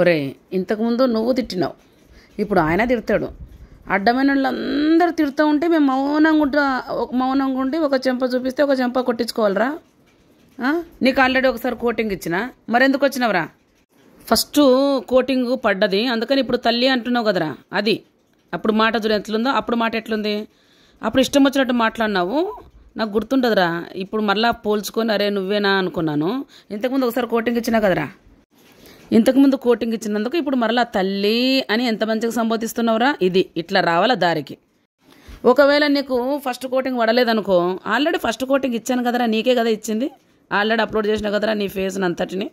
ఒరే ఇంతకుముందు నువ్వు తిట్టినావు ఇప్పుడు ఆయన తిడతాడు అడ్డమైన వాళ్ళందరూ తిడుతూ ఉంటే మేము మౌనంగా ఉంటా మౌనంగా ఉండి ఒక చెంప చూపిస్తే ఒక చెంప కొట్టించుకోవాలరా నీకు ఆల్రెడీ ఒకసారి కోటింగ్ ఇచ్చిన మరెందుకు వచ్చినవరా ఫస్ట్ కోటింగ్ పడ్డది అందుకని ఇప్పుడు తల్లి అంటున్నావు కదరా అది అప్పుడు మాట చూడ ఎట్లుందో అప్పుడు మాట ఎట్లుంది అప్పుడు ఇష్టం వచ్చినట్టు మాట్లాడినావు నాకు గుర్తుండదురా ఇప్పుడు మళ్ళీ పోల్చుకొని అరే నువ్వేనా అనుకున్నాను ఇంతకుముందు ఒకసారి కోటింగ్ ఇచ్చినా కదరా ఇంతకుముందు కోటింగ్ ఇచ్చినందుకు ఇప్పుడు మరలా తల్లి అని ఎంత మంచిగా సంబోధిస్తున్నావురా ఇది ఇట్లా రావాలా దారికి ఒకవేళ నీకు ఫస్ట్ కోటింగ్ పడలేదనుకో ఆల్రెడీ ఫస్ట్ కోటింగ్ ఇచ్చాను కదరా నీకే కదా ఇచ్చింది ఆల్రెడీ అప్లోడ్ చేసిన కదరా నీ ఫేస్ని అంతటిని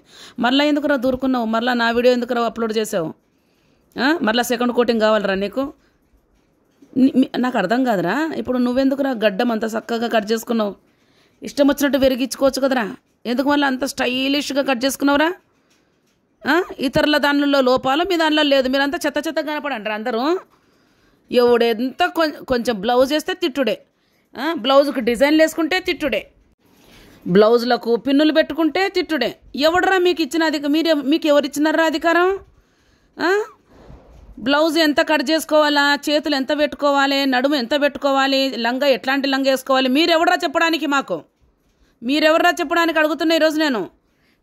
మరలా ఎందుకురా దూరుకున్నావు మరలా నా వీడియో ఎందుకురా అప్లోడ్ చేసావు మరలా సెకండ్ కోటింగ్ కావాలరా నీకు నాకు అర్థం కాదురా ఇప్పుడు నువ్వెందుకురా గడ్డం అంత చక్కగా కట్ చేసుకున్నావు ఇష్టం వచ్చినట్టు వెరిగించుకోవచ్చు కదరా ఎందుకు మళ్ళీ అంత స్టైలిష్గా కట్ చేసుకున్నావురా ఇతరుల దానిలో లోపాలు మీ దానిలో లేదు మీరంతా చెత్త చెత్త కనపడండి అందరూ ఎవడెంత కొంచెం బ్లౌజ్ వేస్తే తిట్టుడే బ్లౌజ్కి డిజైన్లు వేసుకుంటే తిట్టుడే బ్లౌజులకు పిన్నులు పెట్టుకుంటే తిట్టుడే ఎవడరా మీకు ఇచ్చిన అధిక మీరు మీకు ఎవరు ఇచ్చినారా అధికారం బ్లౌజ్ ఎంత కట్ చేసుకోవాలా చేతులు ఎంత పెట్టుకోవాలి నడుము ఎంత పెట్టుకోవాలి లంగా ఎట్లాంటి లంగా వేసుకోవాలి మీరెవడరా చెప్పడానికి మాకు మీరెవడరా చెప్పడానికి అడుగుతున్నా ఈరోజు నేను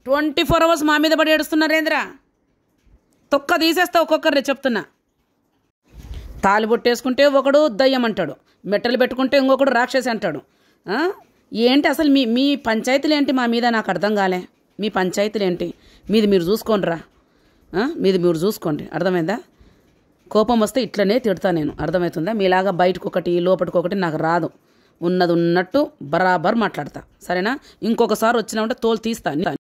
ట్వంటీ ఫోర్ అవర్స్ మా మీద పడి ఏడుస్తున్నారేంద్ర తొక్క తీసేస్తా ఒక్కొక్కరిని చెప్తున్నా తాలి బొట్టేసుకుంటే ఒకడు దయ్యం అంటాడు మెట్టలు పెట్టుకుంటే ఇంకొకడు రాక్షసి అంటాడు ఏంటి అసలు మీ మీ పంచాయతీలు ఏంటి మా మీద నాకు అర్థం కాలే మీ పంచాయతీలు ఏంటి మీది మీరు చూసుకోండిరా మీది మీరు చూసుకోండి అర్థమైందా కోపం వస్తే ఇట్లనే తిడతా నేను అర్థమవుతుందా మీలాగా బయటకు ఒకటి లోపటికి ఒకటి నాకు రాదు ఉన్నది ఉన్నట్టు బరాబర్ మాట్లాడతా సరేనా ఇంకొకసారి వచ్చినామంటే తోలు తీస్తా